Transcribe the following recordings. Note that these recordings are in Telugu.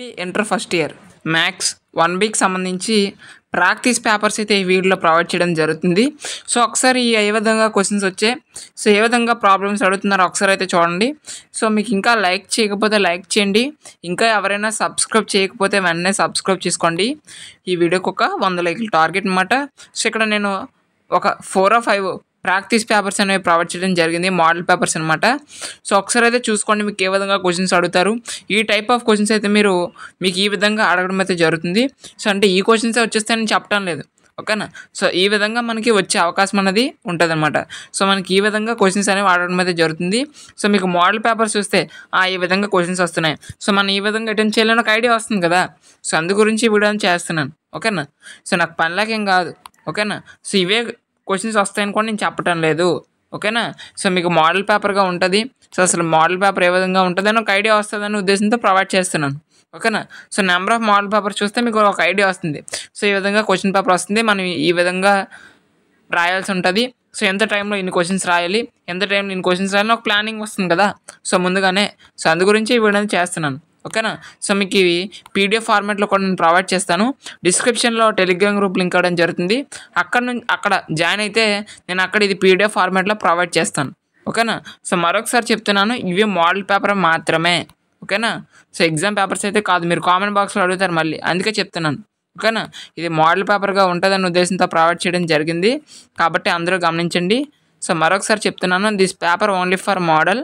P inter first year maths one week సంబంధించి ప్రాక్టీస్ పేపర్స్ అయితే ఈ వీడియోలో ప్రొవైడ్ చేయడం జరుగుతుంది సో ఒకసారి ఈ ఏ విధంగా క్వశ్చన్స్ వచ్చాయి సో ఏ విధంగా ప్రాబ్లమ్స్ అడుగుతున్నారో ఒకసారి అయితే చూడండి సో మీకు ఇంకా లైక్ చేయకపోతే లైక్ చేయండి ఇంకా ఎవరైనా సబ్స్క్రైబ్ చేయకపోతే వెంటనే సబ్స్క్రైబ్ చేసుకోండి ఈ వీడియోకి ఒక వంద లైక్ల టార్గెట్ అనమాట సో ఇక్కడ నేను ఒక four or five practice papers అనేవి ప్రొవైడ్ చేయడం జరిగింది మోడల్ పేపర్స్ అనమాట సో ఒకసారి అయితే చూసుకోండి మీకు ఏ విధంగా క్వశ్చన్స్ అడుగుతారు ఈ టైప్ ఆఫ్ క్వశ్చన్స్ అయితే మీరు మీకు ఈ విధంగా అడగడం అయితే జరుగుతుంది సో అంటే ఈ క్వశ్చన్స్ నేను చెప్పడం లేదు ఓకేనా సో ఈ విధంగా మనకి వచ్చే అవకాశం అనేది ఉంటుంది అనమాట సో మనకి ఈ విధంగా క్వశ్చన్స్ అనేవి ఆడడం అయితే జరుగుతుంది సో మీకు మోడల్ పేపర్స్ చూస్తే ఆ ఈ విధంగా క్వశ్చన్స్ వస్తున్నాయి సో మనం ఈ విధంగా అటెండ్ చేయాలని ఒక ఐడియా వస్తుంది కదా సో అందు గురించి వీడియో చేస్తున్నాను ఓకేనా సో నాకు పనిలాకేం కాదు ఓకేనా సో ఇవే క్వశ్చన్స్ వస్తాయని కూడా నేను చెప్పటం లేదు ఓకేనా సో మీకు మోడల్ పేపర్గా ఉంటుంది సో అసలు మోడల్ పేపర్ ఏ విధంగా ఉంటుందని ఒక ఐడియా వస్తుందనే ఉద్దేశంతో ప్రొవైడ్ చేస్తున్నాను ఓకేనా so number of model paper చూస్తే మీకు ఒక ఐడియా వస్తుంది సో ఈ విధంగా క్వశ్చన్ పేపర్ వస్తుంది మనం ఈ విధంగా రాయాల్సి ఉంటుంది సో ఎంత టైంలో ఇన్ని క్వశ్చన్స్ రాయాలి ఎంత టైంలో ఇన్ని క్వశ్చన్స్ రాయాలని ఒక ప్లానింగ్ వస్తుంది కదా సో ముందుగానే సో అందు గురించి ఈ వీడియో చేస్తున్నాను ఓకేనా సో మీకు ఇవి పీడిఎఫ్ ఫార్మాట్లో కూడా నేను ప్రొవైడ్ చేస్తాను డిస్క్రిప్షన్లో టెలిగ్రామ్ గ్రూప్ లింక్ అవ్వడం జరుగుతుంది అక్కడ నుంచి అక్కడ జాయిన్ అయితే నేను అక్కడ ఇది పీడిఎఫ్ ఫార్మాట్లో ప్రొవైడ్ చేస్తాను ఓకేనా సో మరొకసారి చెప్తున్నాను ఇవి మోడల్ పేపర్ మాత్రమే ఓకేనా సో ఎగ్జామ్ పేపర్స్ అయితే కాదు మీరు కామెంట్ బాక్స్లో అడుగుతారు మళ్ళీ అందుకే చెప్తున్నాను ఓకేనా ఇది మోడల్ పేపర్గా ఉంటుందన్న ఉద్దేశంతో ప్రొవైడ్ చేయడం జరిగింది కాబట్టి అందరూ గమనించండి సో మరొకసారి చెప్తున్నాను this paper only for model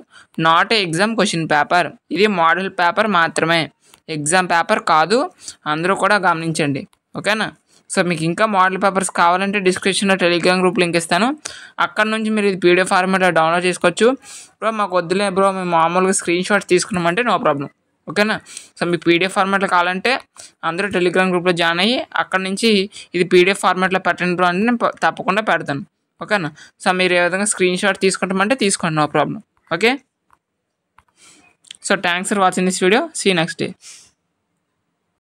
not a exam question paper ఇది మోడల్ పేపర్ మాత్రమే ఎగ్జామ్ పేపర్ కాదు అందరూ కూడా గమనించండి ఓకేనా సో మీకు ఇంకా మోడల్ పేపర్స్ కావాలంటే డిస్క్రిప్షన్లో టెలిగ్రామ్ గ్రూప్ లింక్ ఇస్తాను అక్కడ నుంచి మీరు ఇది పీడిఎఫ్ ఫార్మేట్లో డౌన్లోడ్ చేసుకోవచ్చు బ్రో మాకు వద్దులే బ్రో మేము మామూలుగా స్క్రీన్ షాట్స్ తీసుకున్నామంటే నో ప్రాబ్లం ఓకేనా సో మీకు పీడిఎఫ్ ఫార్మాట్లో కావాలంటే అందరూ టెలిగ్రామ్ గ్రూప్లో జాయిన్ అయ్యి అక్కడ నుంచి ఇది పీడిఎఫ్ ఫార్మాట్లో పెట్టండి బ్రో అంటే నేను తప్పకుండా పెడతాను ఓకేనా సో మీరు ఏ విధంగా స్క్రీన్ షాట్ తీసుకుంటామంటే తీసుకోండి no problem okay so thanks for watching this video see next day